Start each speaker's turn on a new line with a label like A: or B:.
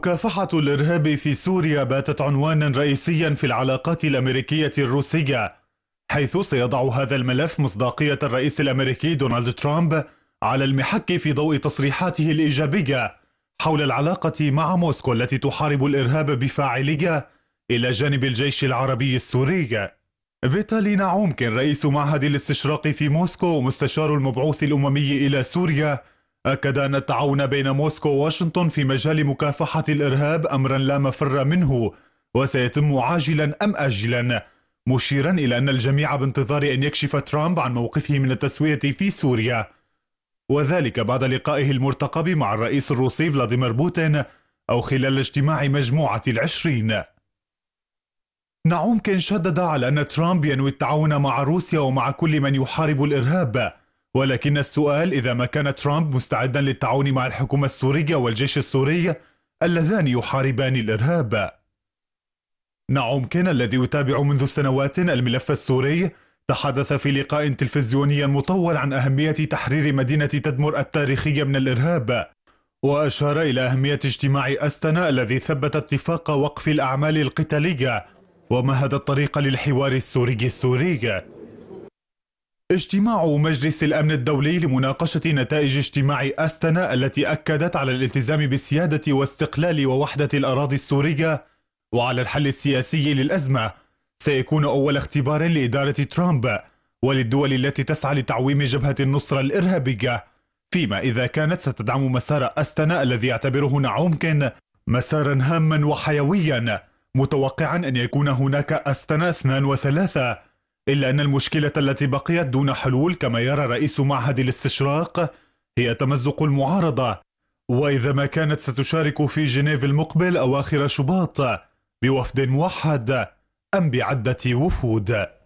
A: مكافحة الإرهاب في سوريا باتت عنوانا رئيسيا في العلاقات الأمريكية الروسية حيث سيضع هذا الملف مصداقية الرئيس الأمريكي دونالد ترامب على المحك في ضوء تصريحاته الإيجابية حول العلاقة مع موسكو التي تحارب الإرهاب بفاعلية إلى جانب الجيش العربي السوري فيتالي نعومكن رئيس معهد الاستشراق في موسكو ومستشار المبعوث الأممي إلى سوريا أكد أن التعاون بين موسكو وواشنطن في مجال مكافحة الإرهاب أمرا لا مفر منه وسيتم عاجلا أم آجلا مشيرا إلى أن الجميع بانتظار أن يكشف ترامب عن موقفه من التسوية في سوريا وذلك بعد لقائه المرتقب مع الرئيس الروسي فلاديمير بوتين أو خلال اجتماع مجموعة العشرين نعوم كان شدد على أن ترامب ينوي التعاون مع روسيا ومع كل من يحارب الإرهاب ولكن السؤال إذا ما كان ترامب مستعدا للتعاون مع الحكومة السورية والجيش السوري اللذان يحاربان الإرهاب نعم كان الذي يتابع منذ سنوات الملف السوري تحدث في لقاء تلفزيوني مطول عن أهمية تحرير مدينة تدمر التاريخية من الإرهاب وأشار إلى أهمية اجتماع أستنا الذي ثبت اتفاق وقف الأعمال القتالية ومهد الطريق للحوار السوري السوري اجتماع مجلس الأمن الدولي لمناقشة نتائج اجتماع أستنا التي أكدت على الالتزام بالسيادة واستقلال ووحدة الأراضي السورية وعلى الحل السياسي للأزمة سيكون أول اختبار لإدارة ترامب وللدول التي تسعى لتعويم جبهة النصرة الإرهابية فيما إذا كانت ستدعم مسار أستنا الذي يعتبره نعومكن مسارا هاما وحيويا متوقعا أن يكون هناك أستنا اثنان وثلاثة إلا أن المشكلة التي بقيت دون حلول كما يرى رئيس معهد الاستشراق هي تمزق المعارضة وإذا ما كانت ستشارك في جنيف المقبل أواخر شباط بوفد موحد أم بعدة وفود